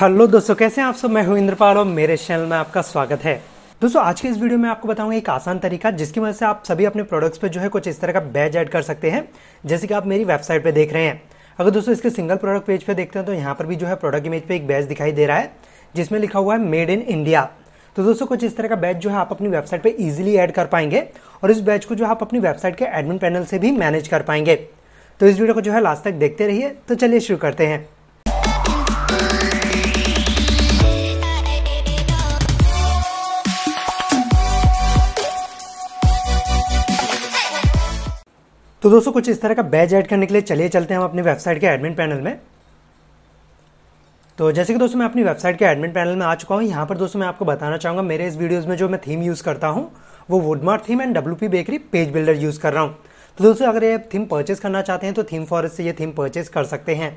hello दोस्तों कैसे हैं आप सब मैं हूं इंद्रपाल और मेरे चैनल में आपका स्वागत है दोस्तों आज के इस वीडियो में आपको बताऊंगा एक आसान तरीका जिसकी वजह से आप सभी अपने प्रोडक्ट्स पे जो है कुछ इस तरह का बैज ऐड कर सकते हैं जैसे कि आप मेरी वेबसाइट पे देख रहे हैं अगर दोस्तों इसके सिंगल प्रोडक्ट पेज पे देखते हैं तो यहाँ पर भी जो है प्रोडक्ट इमेज पे एक बैज दिखाई दे रहा है जिसमें लिखा हुआ है मेड इन इंडिया तो दोस्तों कुछ इस तरह का बैच जो है आप अपनी वेबसाइट पे इजीली ऐड कर पाएंगे और इस बैच को जो है आप अपनी वेबसाइट के एडमिन पैनल से भी मैनेज कर पाएंगे तो इस वीडियो को जो है लास्ट तक देखते रहिए तो चलिए शुरू करते हैं तो दोस्तों कुछ इस तरह का बैज ऐड करने के लिए चलिए चलते हैं हम अपनी वेबसाइट के एडमिन पैनल में तो जैसे कि दोस्तों मैं अपनी वेबसाइट के एडमिन पैनल में आ चुका हूँ यहाँ पर दोस्तों मैं आपको बताना चाहूँगा मेरे इस वीडियोस में जो मैं थीम यूज़ करता हूँ वो Woodmart theme and W bakery page builder use कर रहा हूँ तो दोस्तों अगर ये थीम परचेस करना चाहते हैं तो थीम फॉरेस्ट से ये थीम परचेस कर सकते हैं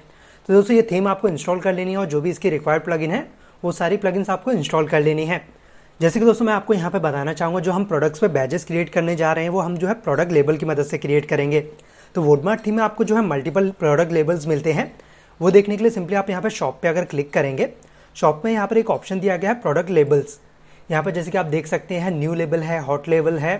तो दोस्तों ये थीम आपको इंस्टॉल कर लेनी है और जो भी इसकी रिक्वायर्ड प्लगिन है वो सारी प्लगिन आपको इंस्टॉल कर लेनी है जैसे कि दोस्तों मैं आपको यहाँ पे बताना चाहूँगा जो हम प्रोडक्ट्स पे बैजेस क्रिएट करने जा रहे हैं वो हम जो है प्रोडक्ट लेबल की मदद से क्रिएट करेंगे तो वोडमार्ट थीम में आपको जो है मल्टीपल प्रोडक्ट लेबल्स मिलते हैं वो देखने के लिए सिंपली आप यहाँ पर शॉप पर अगर क्लिक करेंगे शॉप में यहाँ पर एक ऑप्शन दिया गया है प्रोडक्ट लेबल्स यहाँ पर जैसे कि आप देख सकते हैं न्यू लेबल है हॉट लेबल है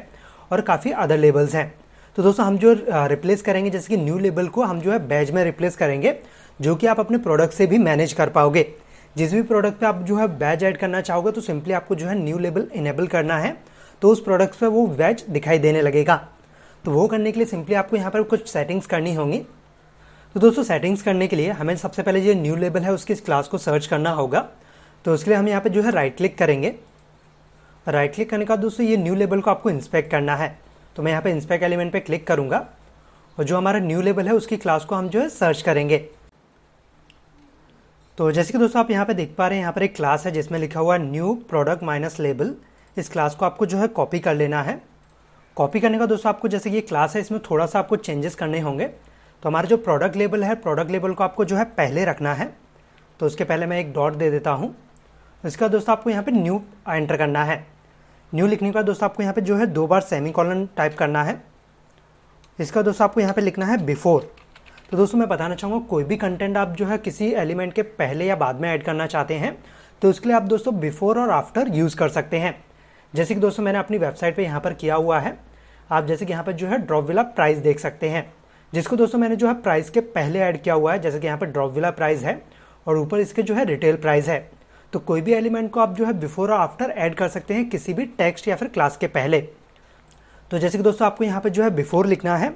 और काफ़ी अदर लेबल्स हैं तो दोस्तों हम जो रिप्लेस करेंगे जैसे कि न्यू लेबल को हम जो है बैज में रिप्लेस करेंगे जो कि आप अपने प्रोडक्ट से भी मैनेज कर पाओगे जिस भी प्रोडक्ट पे आप जो है वेज ऐड करना चाहोगे तो सिंपली आपको जो है न्यू लेबल इनेबल करना है तो उस प्रोडक्ट्स पर वो वेज दिखाई देने लगेगा तो वो करने के लिए सिंपली आपको यहाँ पर कुछ सेटिंग्स करनी होंगी तो दोस्तों सेटिंग्स करने के लिए हमें सबसे पहले जो न्यू लेबल है उसकी क्लास को सर्च करना होगा तो उसके लिए हम यहाँ पर जो है राइट क्लिक करेंगे राइट क्लिक करने के बाद दोस्तों ये न्यू लेबल को आपको इंस्पेक्ट करना है तो मैं यहाँ पे इंस्पेक्ट एलिमेंट पे क्लिक करूँगा और जो हमारा न्यू लेबल है उसकी क्लास को हम जो है सर्च करेंगे तो जैसे कि दोस्तों आप यहाँ पे देख पा रहे हैं यहाँ पर एक क्लास है जिसमें लिखा हुआ है न्यू प्रोडक्ट माइनस लेबल इस क्लास को आपको जो है कॉपी कर लेना है कॉपी करने का दोस्तों आपको जैसे कि ये क्लास है इसमें थोड़ा सा आपको चेंजेस करने होंगे तो हमारा जो प्रोडक्ट लेबल है प्रोडक्ट लेबल को आपको जो है पहले रखना है तो उसके पहले मैं एक डॉट दे देता हूँ इसका दोस्तों आपको यहाँ पर न्यू एंटर करना है न्यू लिखने का दोस्तों आपको यहाँ पर जो है दो बार सेमी कॉलन टाइप करना है इसका दोस्तों आपको यहाँ पर लिखना है बिफोर तो दोस्तों मैं बताना चाहूँगा कोई भी कंटेंट आप जो है किसी एलिमेंट के पहले या बाद में ऐड करना चाहते हैं तो उसके लिए आप दोस्तों बिफोर और आफ्टर यूज़ कर सकते हैं जैसे कि दोस्तों मैंने अपनी वेबसाइट पर यहाँ पर किया हुआ है आप जैसे कि यहाँ पर जो है ड्रॉप विला प्राइस देख सकते हैं जिसको दोस्तों मैंने जो है प्राइस के पहले ऐड किया हुआ है जैसे कि यहाँ पर ड्रॉप विला प्राइस है और ऊपर इसके जो है रिटेल प्राइस है तो कोई भी एलिमेंट को आप जो है बिफोर और आफ्टर ऐड कर सकते हैं किसी भी टेक्स्ट या फिर क्लास के पहले तो जैसे कि दोस्तों आपको यहाँ पर जो है बिफोर लिखना है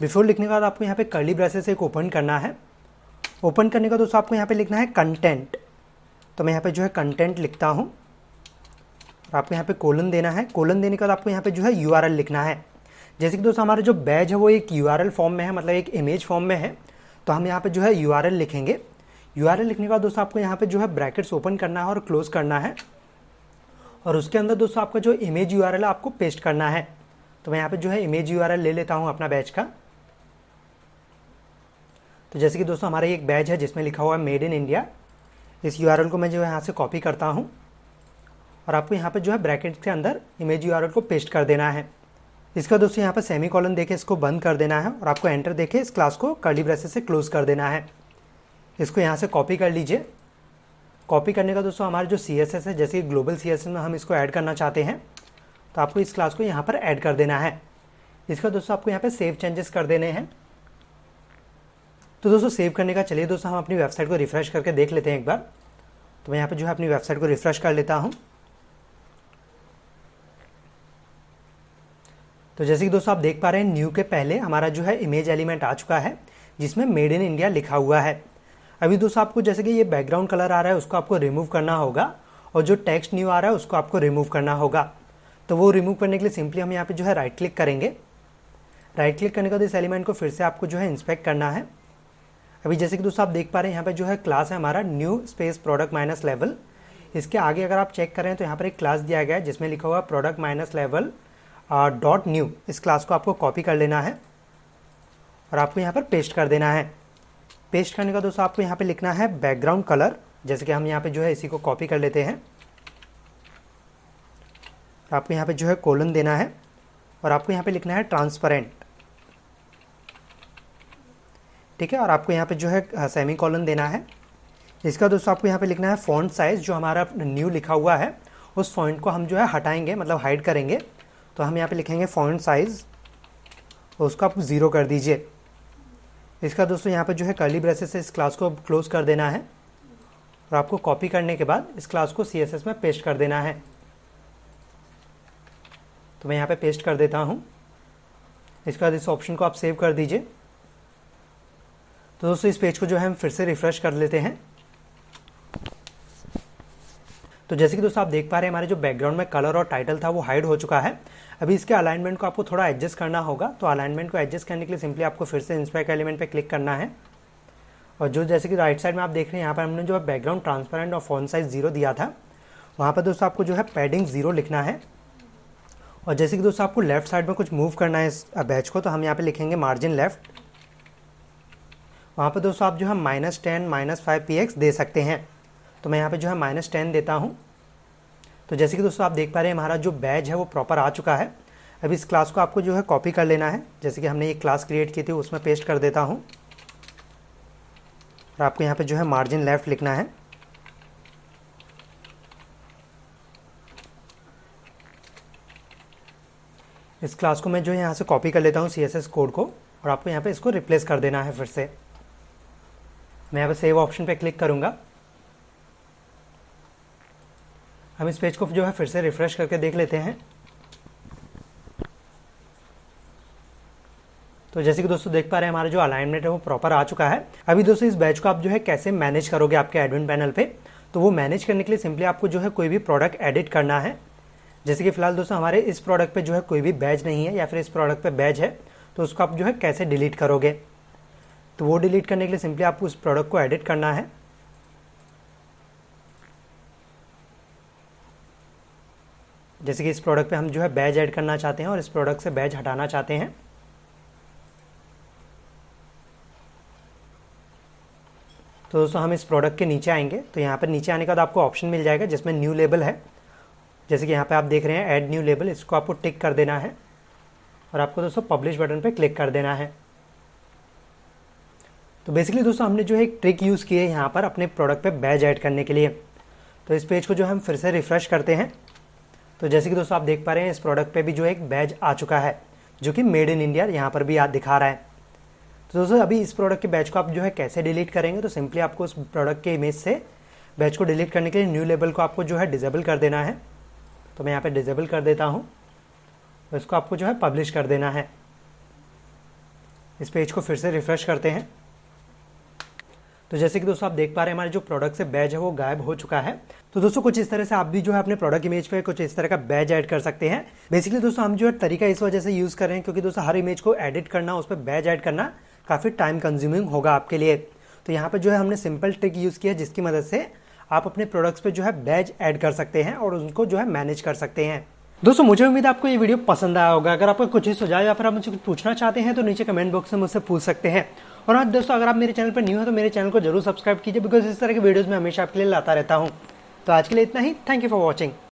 बिफोर लिखने के बाद आपको यहाँ पे कर्ली ब्रेसेस एक ओपन करना है ओपन करने का दोस्तों आपको यहाँ पे लिखना है कंटेंट तो मैं यहाँ पे जो है कंटेंट लिखता हूँ और आपको यहाँ पे कोलन देना है कोलन देने के बाद आपको यहाँ पे जो है यू लिखना है जैसे कि दोस्तों हमारा जो बैज है वो एक यू फॉर्म में है मतलब एक इमेज फॉर्म में है तो हम यहाँ पर जो है यू लिखेंगे यू लिखने के बाद दोस्तों आपको यहाँ पर जो है ब्रैकेट्स ओपन करना है और क्लोज करना है और उसके अंदर दोस्तों आपका जो इमेज यू है आपको पेस्ट करना है तो मैं यहाँ पर जो है इमेज यू ले लेता हूँ अपना बैच का तो जैसे कि दोस्तों हमारा एक बैज है जिसमें लिखा हुआ है मेड इन इंडिया इस यू को मैं जो है यहाँ से कॉपी करता हूँ और आपको यहाँ पर जो है ब्रैकेट के अंदर इमेज यू को पेस्ट कर देना है इसका दोस्तों यहाँ पर सेमी कॉलन देखे इसको बंद कर देना है और आपको एंटर देखे इस क्लास को कर्ली ब्रेसेस से क्लोज़ कर देना है इसको यहाँ से कॉपी कर लीजिए कॉपी करने का दोस्तों हमारे जो सी एस एस है जैसे कि ग्लोबल सी एस एस में हम इसको ऐड करना चाहते हैं तो आपको इस क्लास को यहाँ पर ऐड कर देना है इसका दोस्तों आपको यहाँ पर सेव चेंजेस कर देने हैं तो दोस्तों सेव करने का चलिए दोस्तों हम अपनी वेबसाइट को रिफ़्रेश करके देख लेते हैं एक बार तो मैं यहाँ पे जो है अपनी वेबसाइट को रिफ़्रेश कर लेता हूँ तो जैसे कि दोस्तों आप देख पा रहे हैं न्यू के पहले हमारा जो है इमेज एलिमेंट आ चुका है जिसमें मेड इन इंडिया लिखा हुआ है अभी दोस्तों आपको जैसे कि ये बैकग्राउंड कलर आ रहा है उसको आपको रिमूव करना होगा और जो टेक्स्ट न्यू आ रहा है उसको आपको रिमूव करना होगा तो वो रिमूव करने के लिए सिंपली हम यहाँ पे जो है राइट क्लिक करेंगे राइट क्लिक करने के बाद इस एलिमेंट को फिर से आपको जो है इंस्पेक्ट करना है अभी जैसे कि दोस्तों आप देख पा रहे हैं यहाँ पे जो है क्लास है हमारा new space product minus level इसके आगे अगर आप चेक करें तो यहाँ पर एक क्लास दिया गया है जिसमें लिखा हुआ product minus level dot new इस क्लास को आपको कॉपी कर लेना है और आपको यहाँ पर पेस्ट कर देना है पेस्ट करने का दोस्तों आपको यहाँ पर लिखना है बैकग्राउंड कलर जैसे कि हम यहाँ पर जो है इसी को कॉपी कर लेते हैं आपको यहाँ पर जो है कोलन देना है और आपको यहाँ पर लिखना है ट्रांसपेरेंट ठीक है और आपको यहाँ पे जो है सेमी कॉलन देना है इसका दोस्तों आपको यहाँ पे लिखना है फ़ॉन्ट साइज़ जो हमारा न्यू लिखा हुआ है उस फॉन्ट को हम जो है हटाएंगे मतलब हाइड करेंगे तो हम यहाँ पे लिखेंगे फॉन्ट साइज़ उसको आप ज़ीरो कर दीजिए इसका दोस्तों यहाँ पे जो है कर्ली ब्रेसेस से इस क्लास को क्लोज़ कर देना है और आपको कॉपी करने के बाद इस क्लास को सी में पेस्ट कर देना है तो मैं यहाँ पे पेस्ट कर देता हूँ इसके बाद इस ऑप्शन को आप सेव कर दीजिए तो दोस्तों इस पेज को जो है हम फिर से रिफ्रेश कर लेते हैं तो जैसे कि दोस्तों आप देख पा रहे हैं हमारे जो बैकग्राउंड में कलर और टाइटल था वो हाइड हो चुका है अभी इसके अलाइनमेंट को आपको थोड़ा एडजस्ट करना होगा तो अलाइनमेंट को एडजस्ट करने के लिए सिंपली आपको फिर से इंस्पेक्ट एलिमेंट पर क्लिक करना है और जो जैसे कि राइट साइड में आप देख रहे हैं यहाँ पर हमने जो है बैकग्राउंड ट्रांसपेरेंट और फोन साइज जीरो दिया था वहाँ पर दोस्तों आपको जो है पैडिंग जीरो लिखना है और जैसे कि दोस्तों आपको लेफ्ट साइड में कुछ मूव करना है इस बैच को तो हम यहाँ पर लिखेंगे मार्जिन लेफ्ट वहाँ पर दोस्तों आप जो है minus ten minus five P X दे सकते हैं तो मैं यहाँ पे जो है माइनस टेन देता हूँ तो जैसे कि दोस्तों आप देख पा रहे हैं हमारा जो बैज है वो प्रॉपर आ चुका है अब इस क्लास को आपको जो है कॉपी कर लेना है जैसे कि हमने ये क्लास क्रिएट की थी उसमें पेस्ट कर देता हूँ और आपको यहाँ पे जो है मार्जिन लेफ्ट लिखना है इस क्लास को मैं जो है यहाँ से कॉपी कर लेता हूँ सी कोड को और आपको यहाँ पे इसको रिप्लेस कर देना है फिर से मैं यहाँ पर सेव ऑप्शन पे क्लिक करूँगा हम इस पेज को जो है फिर से रिफ्रेश करके देख लेते हैं तो जैसे कि दोस्तों देख पा रहे हैं हमारा जो अलाइनमेंट है वो प्रॉपर आ चुका है अभी दोस्तों इस बैच को आप जो है कैसे मैनेज करोगे आपके एडमिन पैनल पे तो वो मैनेज करने के लिए सिंपली आपको जो है कोई भी प्रोडक्ट एडिट करना है जैसे कि फिलहाल दोस्तों हमारे इस प्रोडक्ट पे जो है कोई भी बैज नहीं है या फिर इस प्रोडक्ट पे बैज है तो उसको आप जो है कैसे डिलीट करोगे तो वो डिलीट करने के लिए सिंपली आपको उस प्रोडक्ट को एडिट करना है जैसे कि इस प्रोडक्ट पे हम जो है बैज ऐड करना चाहते हैं और इस प्रोडक्ट से बैज हटाना चाहते हैं तो दोस्तों हम इस प्रोडक्ट के नीचे आएंगे तो यहाँ पर नीचे आने का तो आपको ऑप्शन मिल जाएगा जिसमें न्यू लेबल है जैसे कि यहाँ पे आप देख रहे हैं ऐड न्यू लेबल इसको आपको टिक कर देना है और आपको दोस्तों पब्लिश बटन पर क्लिक कर देना है तो बेसिकली दोस्तों हमने जो है एक ट्रिक यूज़ की है यहाँ पर अपने प्रोडक्ट पे बैज ऐड करने के लिए तो इस पेज को जो हम फिर से रिफ़्रेश करते हैं तो जैसे कि दोस्तों आप देख पा रहे हैं इस प्रोडक्ट पे भी जो है एक बैज आ चुका है जो कि मेड इन इंडिया यहाँ पर भी आप दिखा रहा है तो दोस्तों अभी इस प्रोडक्ट के बैच को आप जो है कैसे डिलीट करेंगे तो सिंपली आपको उस प्रोडक्ट के इमेज से बैच को डिलीट करने के लिए न्यू लेबल को आपको जो है डिजेबल कर देना है तो मैं यहाँ पर डिजेबल कर देता हूँ तो इसको आपको जो है पब्लिश कर देना है इस पेज को फिर से रिफ़्रेश करते हैं तो जैसे कि दोस्तों आप देख पा रहे हैं हमारे जो प्रोडक्ट से बैज है वो गायब हो चुका है तो दोस्तों कुछ इस तरह से आप भी जो है अपने प्रोडक्ट इमेज पे कुछ इस तरह का बैज ऐड कर सकते हैं बेसिकली दोस्तों हम जो है तरीका इस वजह से यूज़ कर रहे हैं क्योंकि दोस्तों हर इमेज को एडिट करना उस पर बैज ऐड करना काफ़ी टाइम कंज्यूमिंग होगा आपके लिए तो यहाँ पर जो है हमने सिंपल ट्रिक यूज़ किया जिसकी मदद से आप अपने प्रोडक्ट्स पे जो है बैज ऐड कर सकते हैं और उनको जो है मैनेज कर सकते हैं दोस्तों मुझे उम्मीद है आपको ये वीडियो पसंद आया होगा अगर आपको कुछ ही सुझाव या फिर आप मुझे कुछ पूछना चाहते हैं तो नीचे कमेंट बॉक्स में मुझसे पूछ सकते हैं और हाँ दोस्तों अगर आप मेरे चैनल पर न्यू हो तो मेरे चैनल को जरूर सब्सक्राइब कीजिए बिकॉज इस तरह के वीडियोज़ में हमेशा आपके लिए लाता रहता हूँ तो आज के लिए इतना ही थैंक यू फॉर वॉचिंग